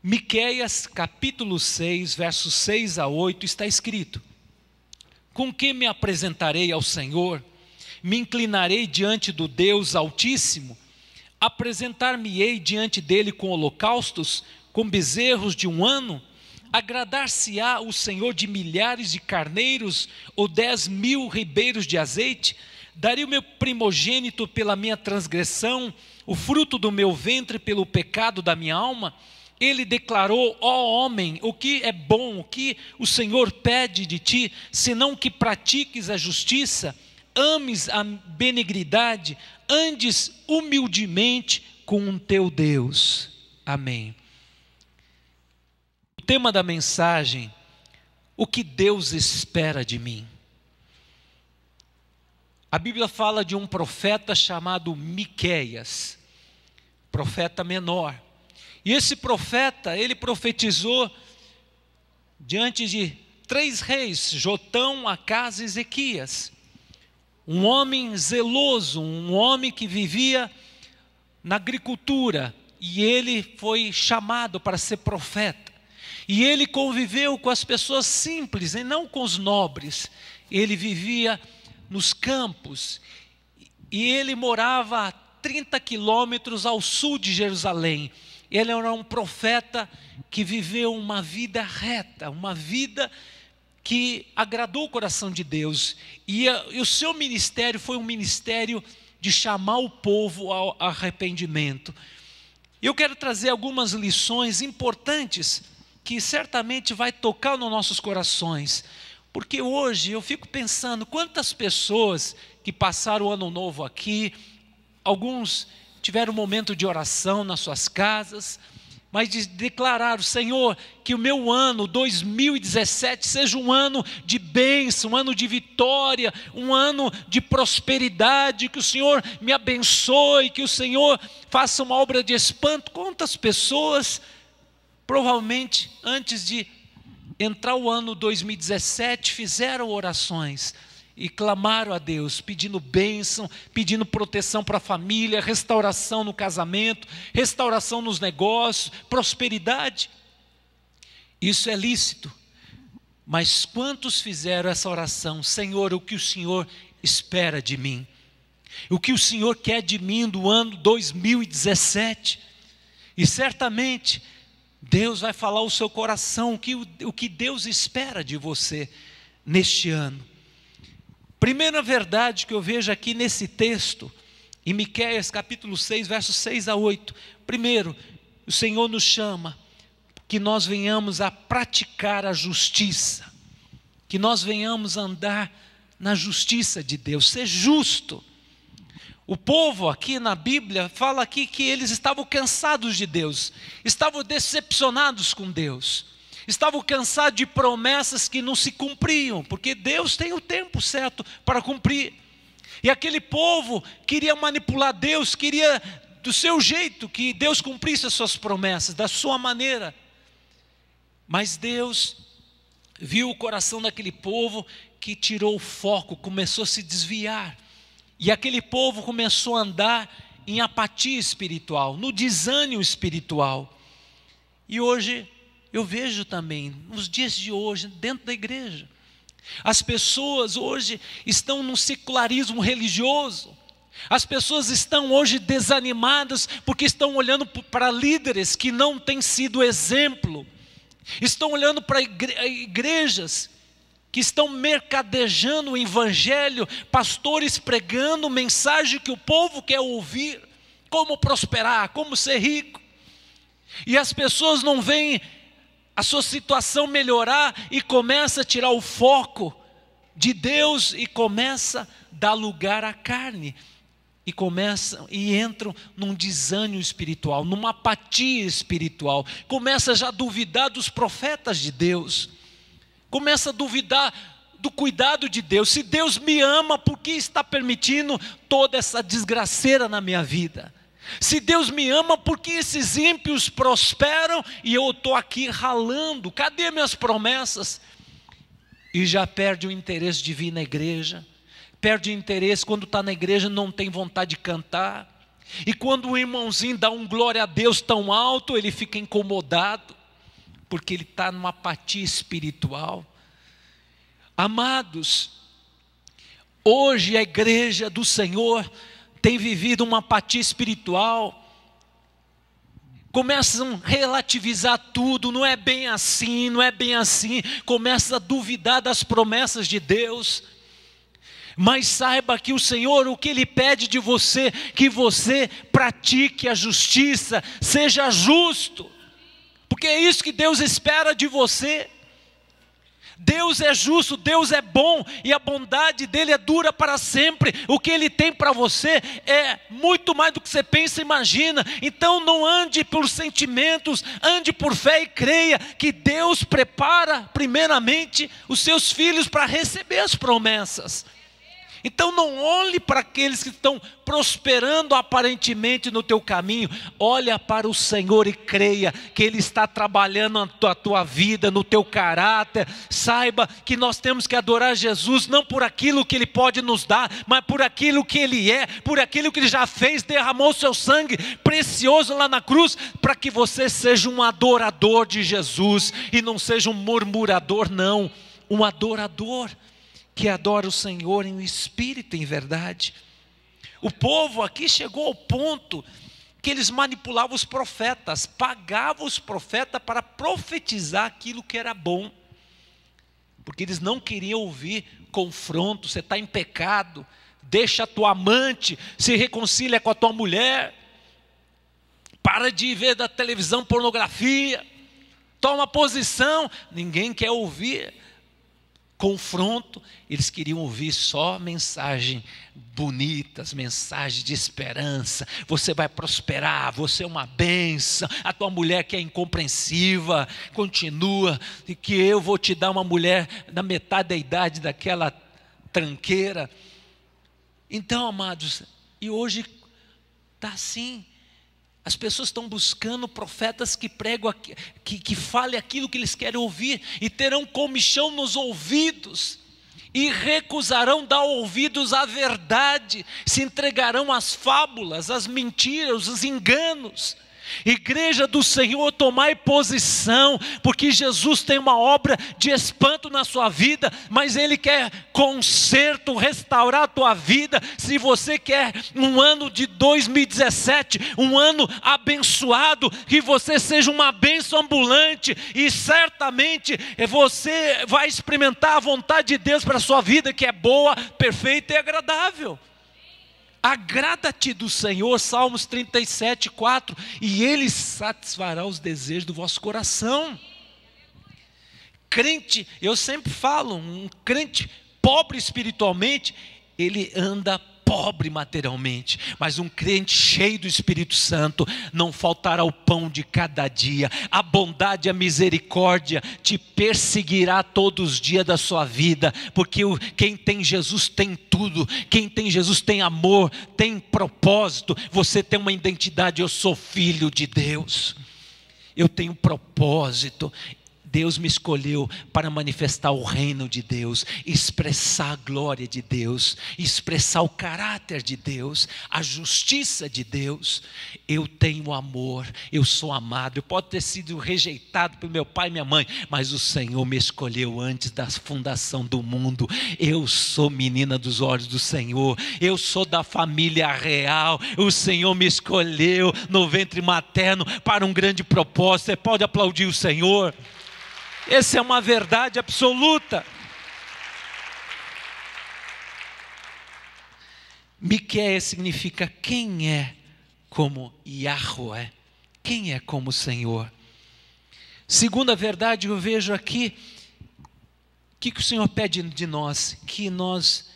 Miqueias capítulo 6, versos 6 a 8 está escrito: Com que me apresentarei ao Senhor? Me inclinarei diante do Deus Altíssimo? Apresentar-me-ei diante dele com holocaustos, com bezerros de um ano? Agradar-se-á o Senhor de milhares de carneiros ou dez mil ribeiros de azeite? Daria o meu primogênito pela minha transgressão, o fruto do meu ventre pelo pecado da minha alma? ele declarou: Ó oh homem, o que é bom, o que o Senhor pede de ti, senão que pratiques a justiça, ames a benignidade, andes humildemente com o teu Deus. Amém. O tema da mensagem: O que Deus espera de mim. A Bíblia fala de um profeta chamado Miqueias, profeta menor e esse profeta, ele profetizou diante de três reis, Jotão, Acas e Ezequias. Um homem zeloso, um homem que vivia na agricultura, e ele foi chamado para ser profeta. E ele conviveu com as pessoas simples e não com os nobres. Ele vivia nos campos e ele morava a 30 quilômetros ao sul de Jerusalém. Ele era um profeta que viveu uma vida reta, uma vida que agradou o coração de Deus. E, eh, e o seu ministério foi um ministério de chamar o povo ao arrependimento. Eu quero trazer algumas lições importantes que certamente vai tocar nos nossos corações. Porque hoje eu fico pensando quantas pessoas que passaram o ano novo aqui, alguns tiveram um momento de oração nas suas casas, mas de declarar, Senhor, que o meu ano 2017 seja um ano de bênção, um ano de vitória, um ano de prosperidade, que o Senhor me abençoe, que o Senhor faça uma obra de espanto. Quantas pessoas, provavelmente, antes de entrar o ano 2017, fizeram orações e clamaram a Deus, pedindo bênção, pedindo proteção para a família, restauração no casamento, restauração nos negócios, prosperidade. Isso é lícito. Mas quantos fizeram essa oração? Senhor, o que o Senhor espera de mim? O que o Senhor quer de mim do ano 2017? E certamente Deus vai falar ao seu coração o que, o que Deus espera de você neste ano. Primeira verdade que eu vejo aqui nesse texto, em Miquéias capítulo 6, versos 6 a 8. Primeiro, o Senhor nos chama que nós venhamos a praticar a justiça, que nós venhamos a andar na justiça de Deus, ser justo. O povo aqui na Bíblia fala aqui que eles estavam cansados de Deus, estavam decepcionados com Deus estavam cansados de promessas que não se cumpriam, porque Deus tem o tempo certo para cumprir. E aquele povo queria manipular Deus, queria do seu jeito que Deus cumprisse as suas promessas, da sua maneira. Mas Deus viu o coração daquele povo que tirou o foco, começou a se desviar. E aquele povo começou a andar em apatia espiritual, no desânimo espiritual. E hoje eu vejo também nos dias de hoje, dentro da igreja. As pessoas hoje estão num secularismo religioso. As pessoas estão hoje desanimadas porque estão olhando para líderes que não têm sido exemplo. Estão olhando para eh, igrejas que estão mercadejando o evangelho, pastores pregando mensagem que o povo quer ouvir, como prosperar, como ser rico. E as pessoas não veem a sua situação melhorar e começa a tirar o foco de Deus e começa a dar lugar à carne e começam e entram num desânimo espiritual, numa apatia espiritual. Começa já a duvidar dos profetas de Deus. Começa a duvidar do cuidado de Deus. Se Deus me ama, por que está permitindo toda essa desgraceira na minha vida? Se Deus me ama, por que esses ímpios prosperam e eu estou aqui ralando? Cadê minhas promessas? E já perde o interesse de vir na igreja, perde o interesse quando está na igreja, não tem vontade de cantar. E quando o irmãozinho dá um glória a Deus tão alto, ele fica incomodado, porque ele está numa apatia espiritual. Amados, hoje a igreja do Senhor tem vivido uma apatia espiritual, começam a relativizar tudo, não é bem assim, não é bem assim, começa a duvidar das promessas de Deus. Mas saiba que o Senhor, o que Ele pede de você, que você pratique a justiça, seja justo, porque é isso que Deus espera de você. Deus é justo, Deus é bom e a bondade dele é dura para sempre. O que ele tem para você é muito mais do que você pensa e imagina. Então não ande por sentimentos, ande por fé e creia que Deus prepara primeiramente os seus filhos para receber as promessas. Então não olhe para aqueles que estão prosperando aparentemente no teu caminho, olha para o Senhor e creia que Ele está trabalhando a tua vida, no teu caráter. Saiba que nós temos que adorar Jesus não por aquilo que Ele pode nos dar, mas por aquilo que Ele é, por aquilo que Ele já fez, derramou seu sangue precioso lá na cruz, para que você seja um adorador de Jesus e não seja um murmurador, não, um adorador que adora o Senhor em espírito e em verdade. O povo aqui chegou ao ponto que eles manipulavam os profetas, pagavam os profetas para profetizar aquilo que era bom, porque eles não queriam ouvir confronto, você está em pecado, deixa a tua amante, se reconcilia com a tua mulher, para de ver da televisão pornografia, toma posição, ninguém quer ouvir confronto, eles queriam ouvir só mensagens bonitas, mensagens de esperança. Você vai prosperar, você é uma benção. A tua mulher que é incompreensiva, continua e que eu vou te dar uma mulher na metade da idade daquela tranqueira. Então, amados, e hoje está assim, as pessoas estão buscando profetas que pregam, que, que fale aquilo que eles querem ouvir e terão comichão nos ouvidos e recusarão dar ouvidos à verdade, se entregarão às fábulas, às mentiras, aos enganos. Igreja do Senhor, tomai posição, porque Jesus tem uma obra de espanto na sua vida, mas Ele quer conserto, restaurar a tua vida. Se você quer um ano de 2017, um ano abençoado, que você seja uma bênção ambulante, e certamente você vai experimentar a vontade de Deus para a sua vida, que é boa, perfeita e agradável. Agrada-te do Senhor, Salmos 37, 4, e Ele satisfará os desejos do vosso coração. Crente, eu sempre falo, um crente pobre espiritualmente, ele anda pobre materialmente, mas um crente cheio do Espírito Santo não faltará o pão de cada dia. A bondade e a misericórdia te perseguirá todos os dias da sua vida, porque quem tem Jesus tem tudo. Quem tem Jesus tem amor, tem propósito. Você tem uma identidade, eu sou filho de Deus eu tenho propósito, Deus me escolheu para manifestar o reino de Deus, expressar a glória de Deus, expressar o caráter de Deus, a justiça de Deus. Eu tenho amor, eu sou amado. Eu posso ter sido rejeitado por meu pai e minha mãe, mas o Senhor me escolheu antes da fundação do mundo. Eu sou menina dos olhos do Senhor, eu sou da família real. O Senhor me escolheu no ventre materno para um grande propósito. Você pode aplaudir o Senhor? Essa é uma verdade absoluta. Miquéia significa quem é como Yahweh, quem é como Senhor. Segunda verdade eu vejo aqui, o que, que o Senhor pede de nós? Que nós,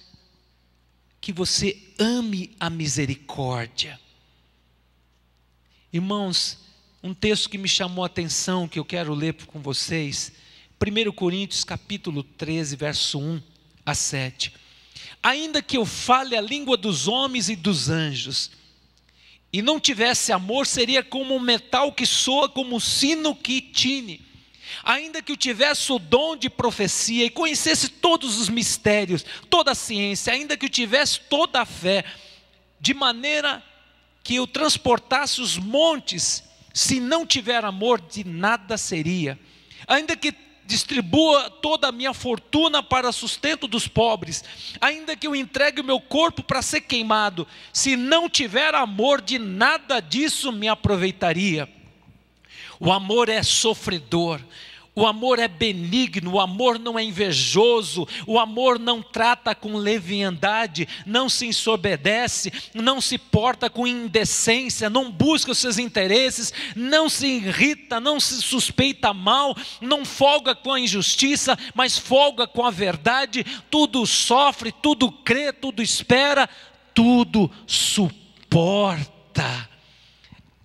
que você ame a misericórdia. Irmãos, um texto que me chamou a atenção, que eu quero ler com vocês. 1 Coríntios capítulo 13, verso 1 a 7. Ainda que eu fale a língua dos homens e dos anjos, e não tivesse amor, seria como um metal que soa, como um sino que tine. Ainda que eu tivesse o dom de profecia e conhecesse todos os mistérios, toda a ciência, ainda que eu tivesse toda a fé, de maneira que eu transportasse os montes se não tiver amor, de nada seria. Ainda que distribua toda a minha fortuna para sustento dos pobres, ainda que eu entregue o meu corpo para ser queimado, se não tiver amor, de nada disso me aproveitaria. O amor é sofredor, o amor é benigno, o amor não é invejoso, o amor não trata com leviandade, não se ensobedece, não se porta com indecência, não busca os seus interesses, não se irrita, não se suspeita mal, não folga com a injustiça, mas folga com a verdade, tudo sofre, tudo crê, tudo espera, tudo suporta.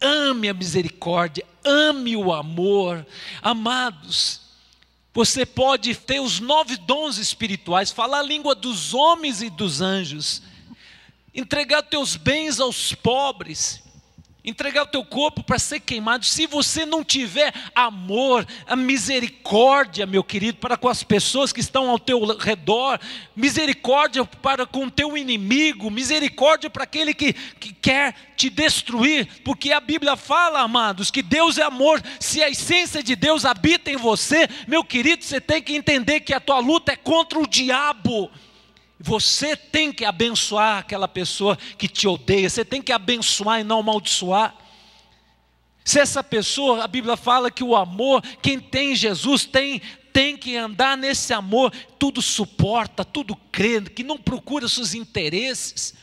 Ame a misericórdia, ame o amor. Amados, você pode ter os nove dons espirituais, falar a língua dos homens e dos anjos, entregar teus bens aos pobres, entregar o teu corpo para ser queimado, se você não tiver amor, a misericórdia, meu querido, para com as pessoas que estão ao teu redor, misericórdia para com o teu inimigo, misericórdia para aquele que, que quer te destruir, porque a Bíblia fala, amados, que Deus é amor, se a essência de Deus habita em você, meu querido, você tem que entender que a tua luta é contra o diabo. Você tem que abençoar aquela pessoa que te odeia, você tem que abençoar e não amaldiçoar. Se essa pessoa, a Bíblia fala que o amor, quem tem Jesus tem tem que andar nesse amor, tudo suporta, tudo crê, que não procura seus interesses.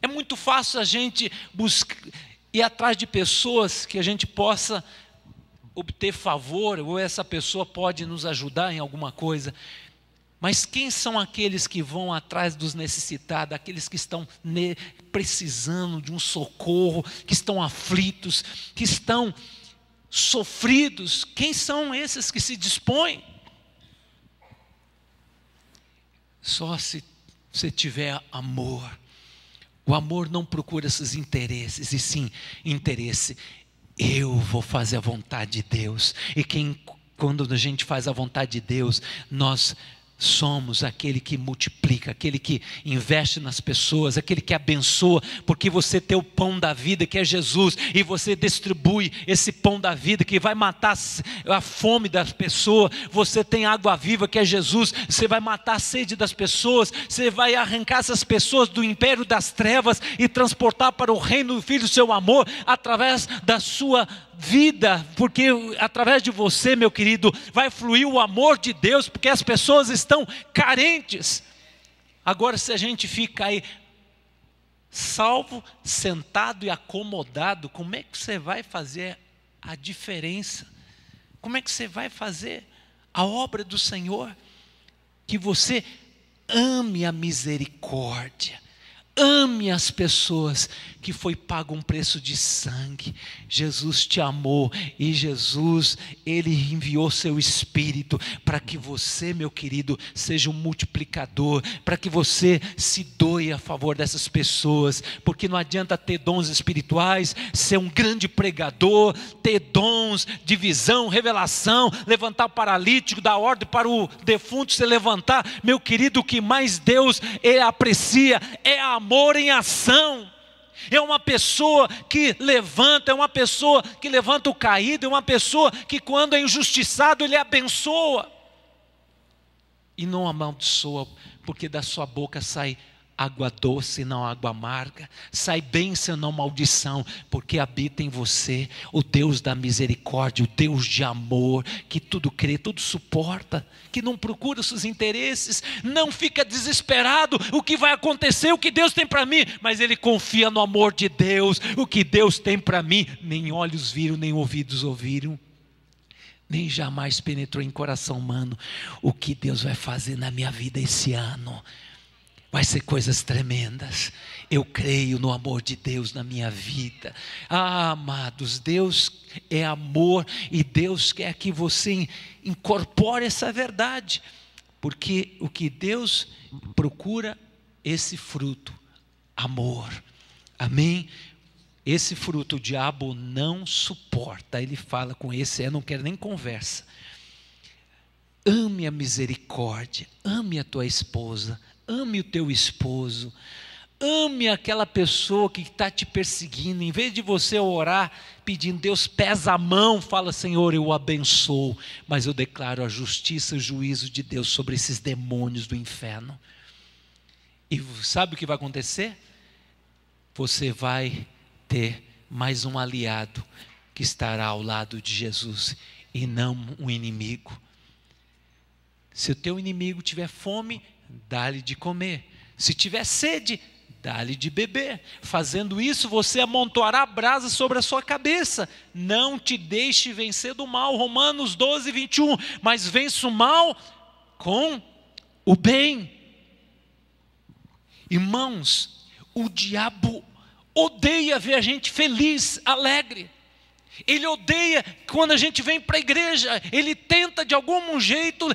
É muito fácil a gente buscar ir atrás de pessoas que a gente possa obter favor, ou essa pessoa pode nos ajudar em alguma coisa. Mas quem são aqueles que vão atrás dos necessitados, aqueles que estão precisando de um socorro, que estão aflitos, que estão sofridos? Quem são esses que se dispõem? Só se você tiver amor. O amor não procura esses interesses, e sim interesse. Eu vou fazer a vontade de Deus. E quem, quando a gente faz a vontade de Deus, nós somos aquele que multiplica, aquele que investe nas pessoas, aquele que abençoa, porque você tem o pão da vida que é Jesus e você distribui esse pão da vida que vai matar a fome das pessoas. Você tem água viva que é Jesus, você vai matar a sede das pessoas, você vai arrancar essas pessoas do império das trevas e transportar para o reino do filho do seu amor através da sua vida, porque através de você, meu querido, vai fluir o amor de Deus, porque as pessoas estão estão carentes. Agora, se a gente fica aí salvo, sentado e acomodado, como é que você vai fazer a diferença? Como é que você vai fazer a obra do Senhor? Que você ame a misericórdia ame as pessoas, que foi pago um preço de sangue. Jesus te amou e Jesus, ele enviou seu espírito para que você, meu querido, seja um multiplicador, para que você se doe a favor dessas pessoas, porque não adianta ter dons espirituais, ser um grande pregador, ter dons de visão, revelação, levantar o paralítico, dar ordem para o defunto se levantar. Meu querido, o que mais Deus aprecia é amor amor em ação. É uma pessoa que levanta, é uma pessoa que levanta o caído, é uma pessoa que, quando é injustiçado, ele abençoa e não amaldiçoa, porque da sua boca sai água doce, não água amarga, sai bênção, não maldição, porque habita em você o Deus da misericórdia, o Deus de amor, que tudo crê, tudo suporta, que não procura os seus interesses, não fica desesperado, o que vai acontecer, o que Deus tem para mim, mas ele confia no amor de Deus, o que Deus tem para mim, nem olhos viram, nem ouvidos ouviram nem jamais penetrou em coração humano o que Deus vai fazer na minha vida esse ano vai ser coisas tremendas. Eu creio no amor de Deus na minha vida. Ah, amados, Deus é amor e Deus quer que você incorpore essa verdade, porque o que Deus procura esse fruto, amor. Amém. Esse fruto o diabo não suporta. Ele fala com esse, é, não quer nem conversa. Ame a misericórdia, ame a tua esposa ame o teu esposo, ame aquela pessoa que está te perseguindo. Em vez de você orar pedindo, Deus pesa a mão, fala, Senhor, eu o abençoo, mas eu declaro a justiça e o juízo de Deus sobre esses demônios do inferno. E sabe o que vai acontecer? Você vai ter mais um aliado que estará ao lado de Jesus e não um inimigo. Se o teu inimigo tiver fome, dá-lhe de comer. Se tiver sede, dá-lhe de beber. Fazendo isso, você amontoará brasas sobre a sua cabeça. Não te deixe vencer do mal. Romanos 12, 21. Mas vença o mal com o bem. Irmãos, o diabo odeia ver a gente feliz, alegre. Ele odeia quando a gente vem para a igreja, ele tenta de algum jeito,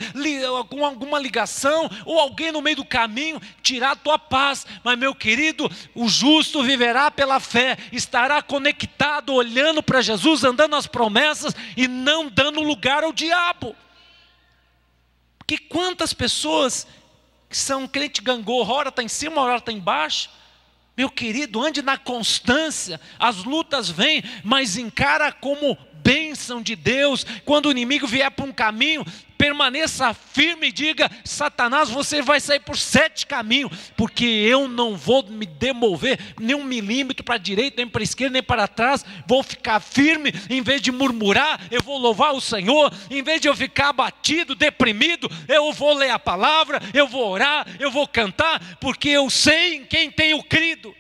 com alguma ligação, ou alguém no meio do caminho, tirar a tua paz. Mas, meu querido, o justo viverá pela fé, estará conectado, olhando para Jesus, andando as promessas e não dando lugar ao diabo. Porque quantas pessoas que são crente gangorra, hora está em cima, hora está embaixo, meu querido, ande na constância, as lutas vêm, mas encara como bênção de Deus. Quando o inimigo vier para um caminho, permaneça firme e diga: Satanás, você vai sair por sete caminhos, porque eu não vou me demover nem um milímetro para a direita, nem para a esquerda, nem para trás. Vou ficar firme, em vez de murmurar, eu vou louvar o Senhor, em vez de eu ficar abatido, deprimido, eu vou ler a palavra, eu vou orar, eu vou cantar, porque eu sei em quem tenho crido.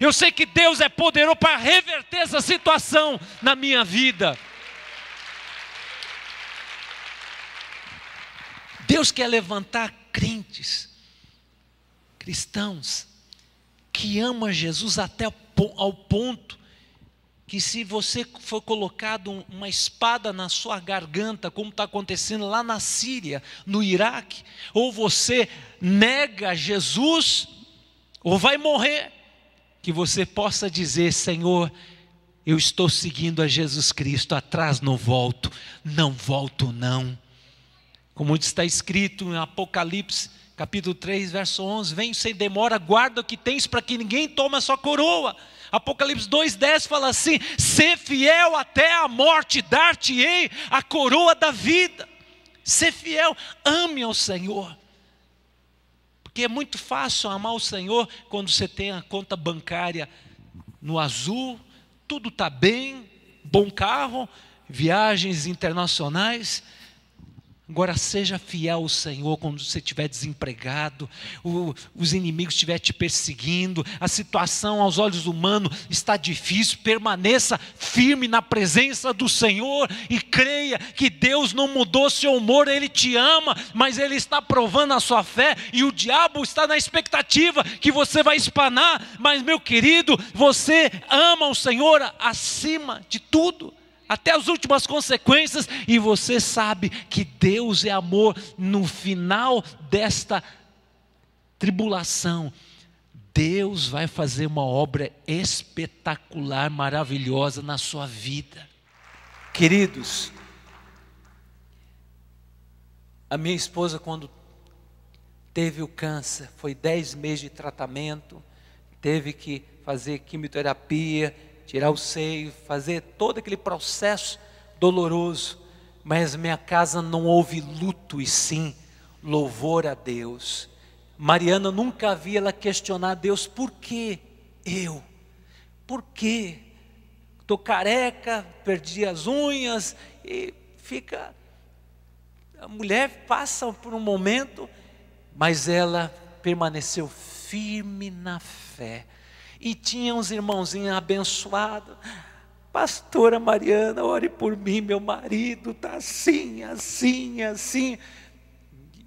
Eu sei que Deus é poderoso para reverter essa situação na minha vida. Deus quer levantar crentes, cristãos, que ama Jesus até ao ponto que se você for colocado uma espada na sua garganta, como está acontecendo lá na Síria, no Iraque, ou você nega Jesus, ou vai morrer, que você possa dizer: Senhor, eu estou seguindo a Jesus Cristo, atrás não volto, não volto não. Como está escrito em Apocalipse, capítulo 3, verso 11: vem sem demora, guarda o que tens para que ninguém tome a sua coroa. Apocalipse 2,10 fala assim: Ser fiel até a morte, dar-te-ei a coroa da vida. Ser fiel, ame ao Senhor. Porque é muito fácil amar o Senhor quando você tem a conta bancária no azul, tudo está bem, bom carro, viagens internacionais, Agora, seja fiel ao Senhor quando você estiver desempregado, o, os inimigos estiver te perseguindo, a situação aos olhos humanos está difícil, permaneça firme na presença do Senhor e creia que Deus não mudou seu humor, Ele te ama, mas Ele está provando a sua fé e o diabo está na expectativa que você vai espanar, mas meu querido, você ama o Senhor acima de tudo até as últimas consequências, e você sabe que Deus é amor no final desta tribulação. Deus vai fazer uma obra espetacular, maravilhosa na sua vida. Queridos, a minha esposa, quando teve o câncer, foi dez meses de tratamento, teve que fazer quimioterapia, tirar o seio, fazer todo aquele processo doloroso, mas minha casa não houve luto e sim louvor a Deus. Mariana nunca havia ela questionar a Deus, por que eu? Por que? Estou careca, perdi as unhas, e fica. A mulher passa por um momento, mas ela permaneceu firme na fé. E tinha uns irmãozinhos abençoados. Pastora Mariana, ore por mim, meu marido está assim, assim, assim.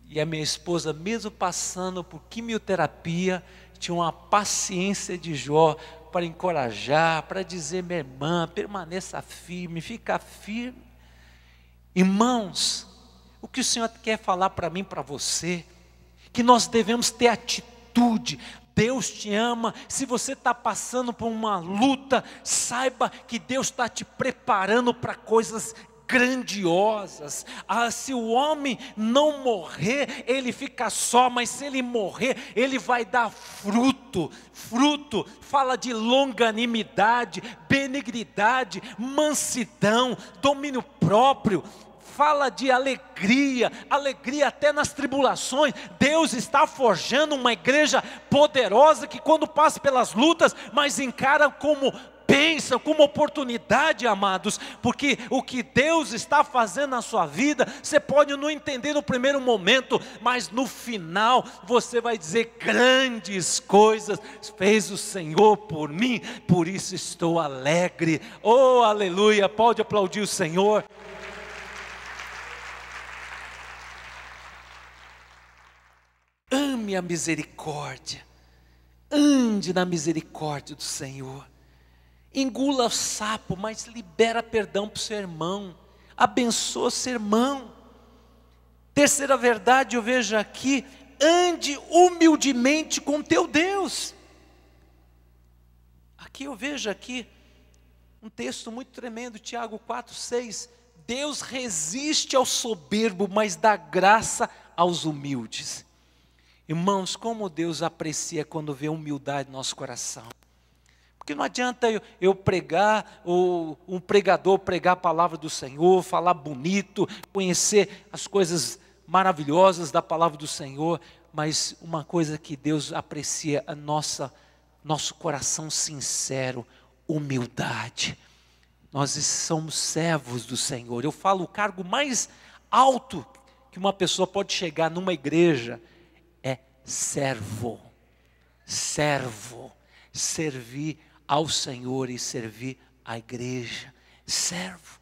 E a minha esposa, mesmo passando por quimioterapia, tinha uma paciência de Jó para encorajar, para dizer, minha irmã, permaneça firme, fica firme. Irmãos, o que o Senhor quer falar para mim, para você, que nós devemos ter atitude, Deus te ama. Se você está passando por uma luta, saiba que Deus está te preparando para coisas grandiosas. Ah, se o homem não morrer, ele fica só, mas se ele morrer, ele vai dar fruto. Fruto fala de longanimidade, benignidade, mansidão, domínio próprio fala de alegria, alegria até nas tribulações. Deus está forjando uma igreja poderosa que, quando passa pelas lutas, mas encara como bênção, como oportunidade, amados, porque o que Deus está fazendo na sua vida, você pode não entender no primeiro momento, mas no final você vai dizer: grandes coisas fez o Senhor por mim, por isso estou alegre. Oh, aleluia! Pode aplaudir o Senhor. ame a misericórdia, ande na misericórdia do Senhor, engula o sapo, mas libera perdão para o seu irmão, abençoa o seu irmão. Terceira verdade eu vejo aqui, ande humildemente com teu Deus. Aqui eu vejo aqui um texto muito tremendo, Tiago 4:6. Deus resiste ao soberbo, mas dá graça aos humildes. Irmãos, como Deus aprecia quando vê humildade no nosso coração. Porque não adianta eu, eu, pregar, ou um pregador pregar a palavra do Senhor, falar bonito, conhecer as coisas maravilhosas da palavra do Senhor, mas uma coisa que Deus aprecia a nossa nosso coração sincero, humildade. Nós somos servos do Senhor. Eu falo o cargo mais alto que uma pessoa pode chegar numa igreja, servo, servo, servir ao Senhor e servir à igreja, servo.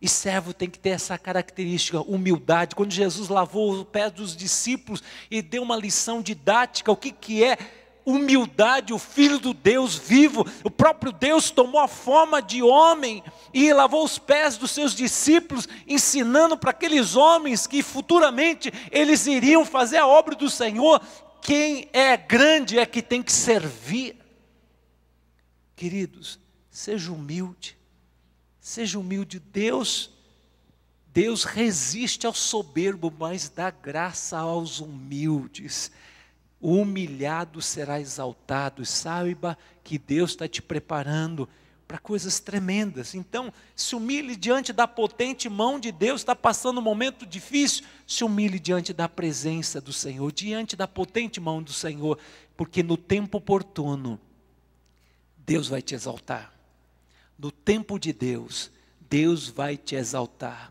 E servo tem que ter essa característica, humildade. Quando Jesus lavou os pés dos discípulos e deu uma lição didática, o que, que é humildade, o Filho do Deus vivo, o próprio Deus tomou a forma de homem e lavou os pés dos seus discípulos, ensinando para aqueles homens que futuramente eles iriam fazer a obra do Senhor. Quem é grande é que tem que servir. Queridos, seja humilde, seja humilde. Deus, Deus resiste ao soberbo, mas dá graça aos humildes. O humilhado será exaltado. Saiba que Deus está te preparando para coisas tremendas. Então, se humilhe diante da potente mão de Deus, está passando um momento difícil, se humilhe diante da presença do Senhor, diante da potente mão do Senhor, porque no tempo oportuno, Deus vai te exaltar. No tempo de Deus, Deus vai te exaltar.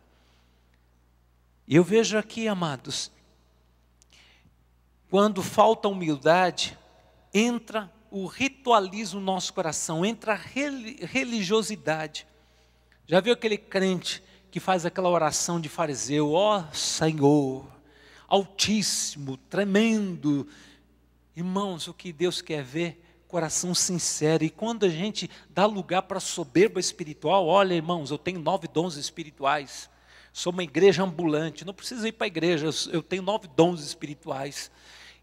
E eu vejo aqui, amados, quando falta humildade, entra o ritualismo no nosso coração, entra a religiosidade. Já viu aquele crente que faz aquela oração de fariseu, ó oh, Senhor, altíssimo, tremendo. Irmãos, o que Deus quer ver? Coração sincero. E quando a gente dá lugar para soberba espiritual, olha, irmãos, eu tenho nove dons espirituais. Sou uma igreja ambulante, não preciso ir para a igreja, eu tenho nove dons espirituais.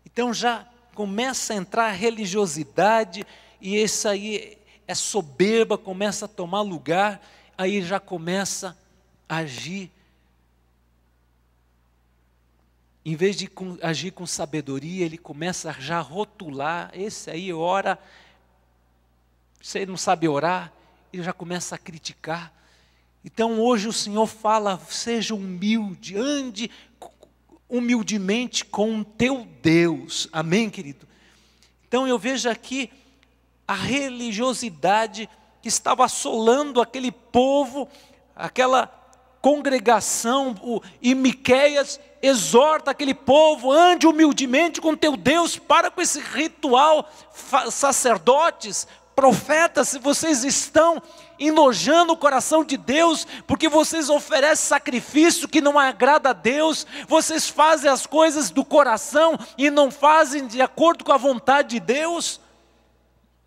Então já começa a entrar a religiosidade e isso aí é soberba, começa a tomar lugar, aí já começa a agir. Em vez de agir com sabedoria, ele começa já a rotular. Esse aí ora, você não sabe orar, ele já começa a criticar. Então hoje o Senhor fala: seja humilde, ande humildemente com o teu Deus. Amém, querido? Então eu vejo aqui a religiosidade que estava assolando aquele povo, aquela congregação, o, e Miqueias exorta aquele povo, ande humildemente com teu Deus, para com esse ritual, sacerdotes, profetas, vocês estão enojando o coração de Deus, porque vocês oferecem sacrifício que não agrada a Deus, vocês fazem as coisas do coração e não fazem de acordo com a vontade de Deus.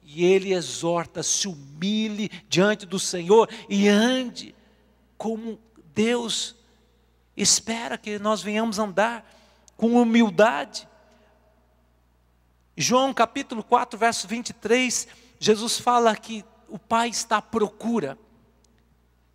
E ele exorta: se humilhe diante do Senhor e ande como Deus espera que nós venhamos andar, com humildade. João capítulo 4, verso 23 Jesus fala que o Pai está à procura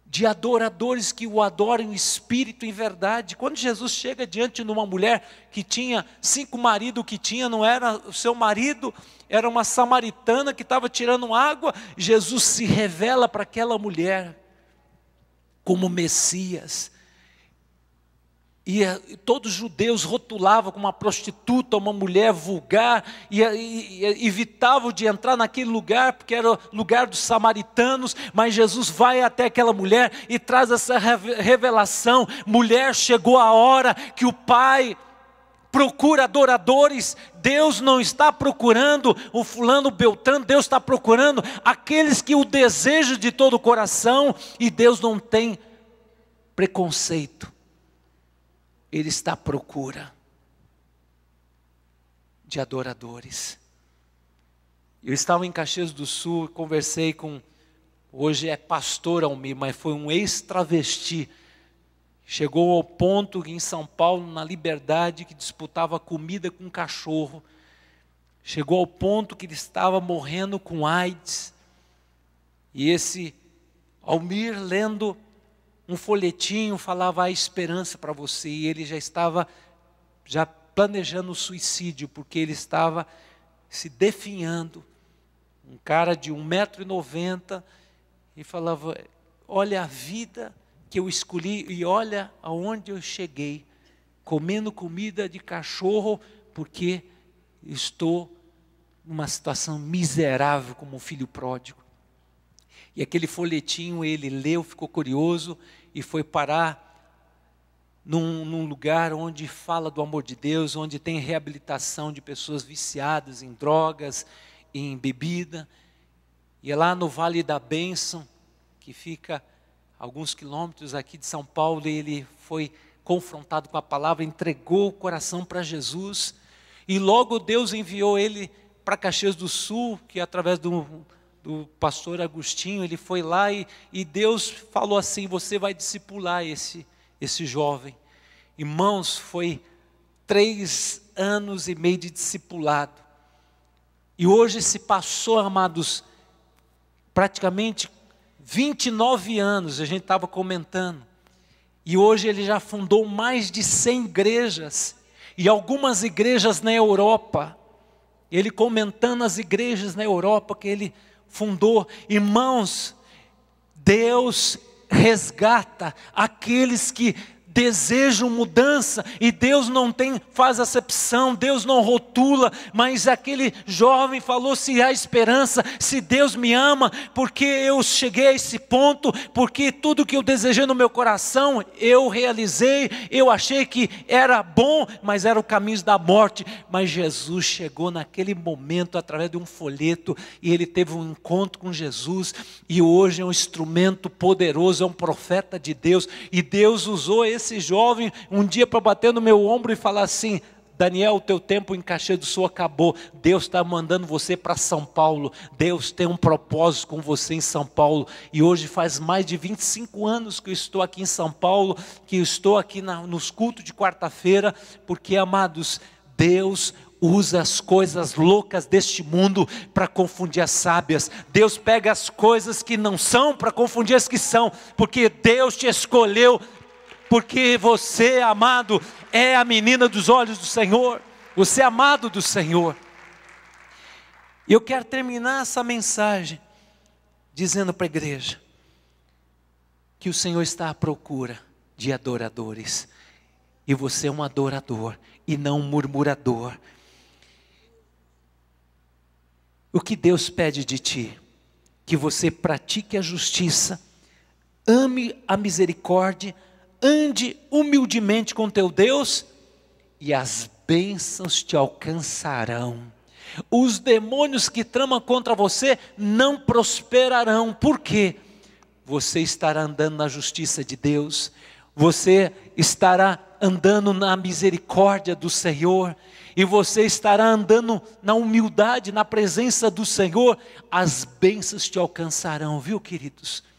de adoradores que o adorem o espírito em verdade. Quando Jesus chega diante de uma mulher que tinha cinco maridos, que tinha não era o seu marido, era uma samaritana que estava tirando água, Jesus se revela para aquela mulher como Messias, e, eh, e todos os judeus rotulavam como uma prostituta, uma mulher vulgar, e, eh, e, e eh, evitavam de entrar naquele lugar, porque era o lugar dos samaritanos. Mas Jesus vai até aquela mulher e traz essa revelação: mulher, chegou a hora que o Pai procura adoradores, Deus não está procurando o fulano Beltrano, Deus está procurando aqueles que o desejam de todo o coração, e Deus não tem preconceito. Ele está à procura de adoradores. Eu estava em Caxias do Sul, conversei com, hoje é pastor Almir, mas foi um ex-travesti. Chegou ao ponto em São Paulo, na liberdade, que disputava comida com um cachorro. Chegou ao ponto que ele estava morrendo com AIDS. E esse Almir lendo um folhetinho falava a esperança para você e ele já estava já planejando o suicídio porque ele estava se definhando. Um cara de 1,90m e falava: Olha a vida que eu escolhi e olha aonde eu cheguei, comendo comida de cachorro, porque estou numa situação miserável como um filho pródigo. E aquele folhetinho ele leu, ficou curioso e foi parar num, num, lugar onde fala do amor de Deus, onde tem reabilitação de pessoas viciadas em drogas, em bebida. E é lá no Vale da Bênção, que fica alguns quilômetros aqui de São Paulo, ele foi confrontado com a palavra, entregou o coração para Jesus, e logo Deus enviou ele para Caxias do Sul, que é através do do pastor Agostinho, ele foi lá e, e Deus falou assim: Você vai discipular esse, esse jovem. Irmãos, foi três anos e meio de discipulado. E hoje se passou, amados, praticamente 29 anos, a gente estava comentando. E hoje ele já fundou mais de 100 igrejas, e algumas igrejas na Europa. Ele comentando as igrejas na Europa que ele fundou. Irmãos, Deus resgata aqueles que desejam mudança e Deus não tem faz acepção, Deus não rotula, mas aquele jovem falou se há esperança, se Deus me ama, porque eu cheguei a esse ponto, porque tudo que eu desejei no meu coração, eu realizei, eu achei que era bom, mas era o caminho da morte, mas Jesus chegou naquele momento através de um folheto e ele teve um encontro com Jesus e hoje é um instrumento poderoso, é um profeta de Deus e Deus usou esse esse jovem um dia para bater no meu ombro e falar assim: Daniel, o teu tempo em Caxias do Sul acabou. Deus está mandando você para São Paulo. Deus tem um propósito com você em São Paulo. E hoje faz mais de 25 anos que eu estou aqui em São Paulo, que eu estou aqui na, nos cultos de quarta-feira, porque, amados, Deus usa as coisas loucas deste mundo para confundir as sábias. Deus pega as coisas que não são para confundir as que são, porque Deus te escolheu porque você, amado, é a menina dos olhos do Senhor, você é amado do Senhor. E eu quero terminar essa mensagem dizendo para a igreja que o Senhor está à procura de adoradores, e você é um adorador e não um murmurador. O que Deus pede de ti? Que você pratique a justiça, ame a misericórdia, ande humildemente com teu Deus e as bênçãos te alcançarão. Os demônios que tramam contra você não prosperarão. Por quê? Você estará andando na justiça de Deus, você estará andando na misericórdia do Senhor, e você estará andando na humildade, na presença do Senhor, as bênçãos te alcançarão, viu, queridos?